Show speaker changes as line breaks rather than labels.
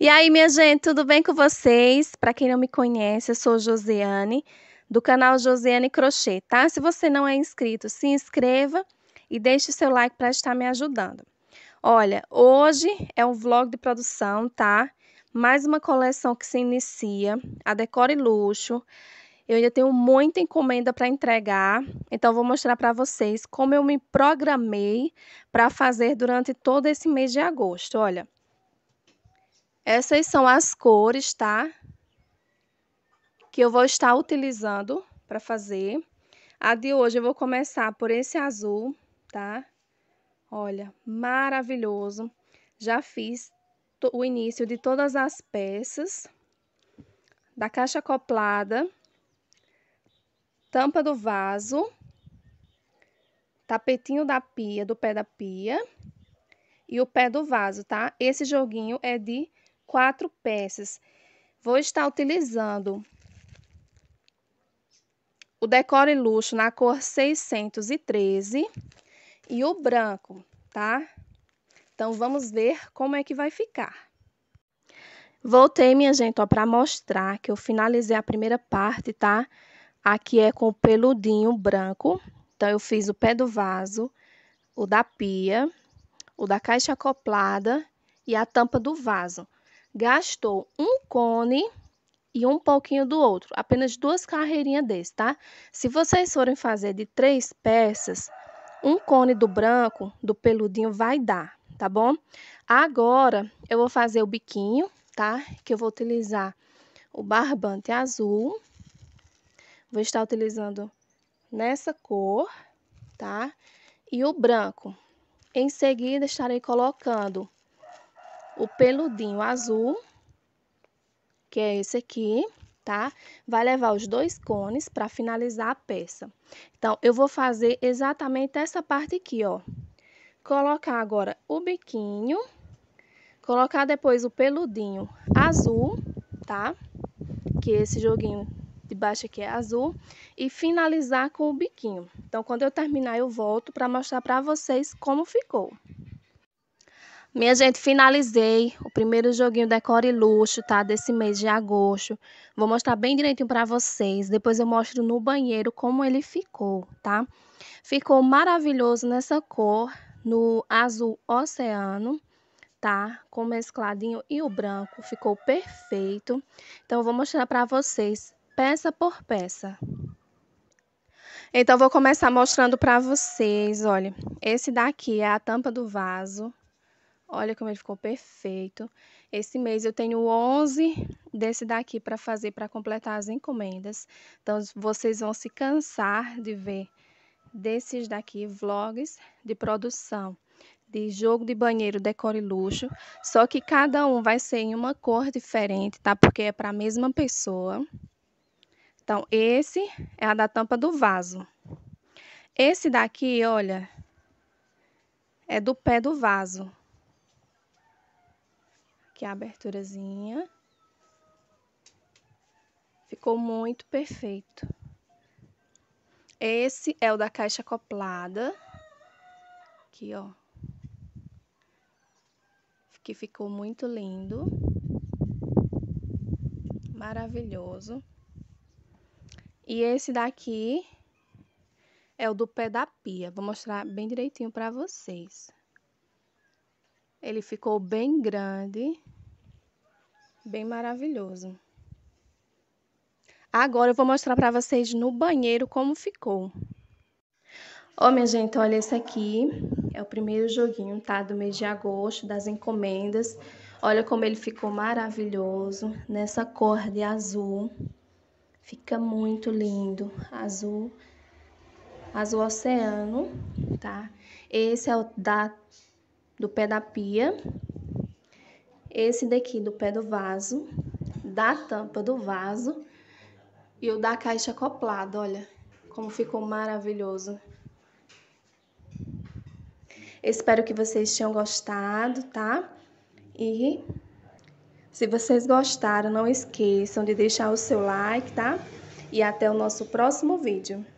E aí, minha gente, tudo bem com vocês? Para quem não me conhece, eu sou Josiane, do canal Josiane Crochê, tá? Se você não é inscrito, se inscreva e deixe seu like para estar me ajudando. Olha, hoje é um vlog de produção, tá? Mais uma coleção que se inicia, a Decore Luxo. Eu ainda tenho muita encomenda para entregar, então vou mostrar para vocês como eu me programei para fazer durante todo esse mês de agosto. Olha, essas são as cores, tá? Que eu vou estar utilizando para fazer. A de hoje eu vou começar por esse azul, tá? Olha, maravilhoso. Já fiz o início de todas as peças da caixa acoplada, tampa do vaso, tapetinho da pia, do pé da pia e o pé do vaso, tá? Esse joguinho é de quatro peças. Vou estar utilizando o decore luxo na cor 613 e o branco, tá? Então, vamos ver como é que vai ficar. Voltei, minha gente, ó, pra mostrar que eu finalizei a primeira parte, tá? Aqui é com o peludinho branco. Então, eu fiz o pé do vaso, o da pia, o da caixa acoplada e a tampa do vaso gastou um cone e um pouquinho do outro, apenas duas carreirinhas desse, tá? Se vocês forem fazer de três peças, um cone do branco, do peludinho, vai dar, tá bom? Agora, eu vou fazer o biquinho, tá? Que eu vou utilizar o barbante azul. Vou estar utilizando nessa cor, tá? E o branco. Em seguida, estarei colocando o peludinho azul, que é esse aqui, tá? Vai levar os dois cones para finalizar a peça. Então, eu vou fazer exatamente essa parte aqui, ó. Colocar agora o biquinho, colocar depois o peludinho azul, tá? Que é esse joguinho de baixo aqui é azul. E finalizar com o biquinho. Então, quando eu terminar, eu volto para mostrar para vocês como ficou. Minha gente, finalizei o primeiro joguinho Decore Luxo, tá? Desse mês de agosto. Vou mostrar bem direitinho pra vocês. Depois eu mostro no banheiro como ele ficou, tá? Ficou maravilhoso nessa cor, no azul oceano, tá? Com o mescladinho e o branco. Ficou perfeito. Então, eu vou mostrar pra vocês peça por peça. Então, vou começar mostrando pra vocês, olha. Esse daqui é a tampa do vaso, Olha como ele ficou perfeito. Esse mês eu tenho 11 desse daqui para fazer, para completar as encomendas. Então, vocês vão se cansar de ver desses daqui vlogs de produção de jogo de banheiro decore luxo, só que cada um vai ser em uma cor diferente, tá? Porque é para a mesma pessoa. Então, esse é a da tampa do vaso. Esse daqui, olha, é do pé do vaso aqui a aberturazinha. Ficou muito perfeito. Esse é o da caixa acoplada. Aqui, ó. Que ficou muito lindo. Maravilhoso. E esse daqui é o do pé da pia. Vou mostrar bem direitinho para vocês. Ele ficou bem grande, bem maravilhoso. Agora eu vou mostrar para vocês no banheiro como ficou. Ó, oh, minha gente, olha esse aqui. É o primeiro joguinho, tá? Do mês de agosto, das encomendas. Olha como ele ficou maravilhoso, nessa cor de azul. Fica muito lindo, azul, azul oceano, tá? Esse é o da do pé da pia, esse daqui do pé do vaso, da tampa do vaso e o da caixa acoplada, olha como ficou maravilhoso. Espero que vocês tenham gostado, tá? E se vocês gostaram, não esqueçam de deixar o seu like, tá? E até o nosso próximo vídeo.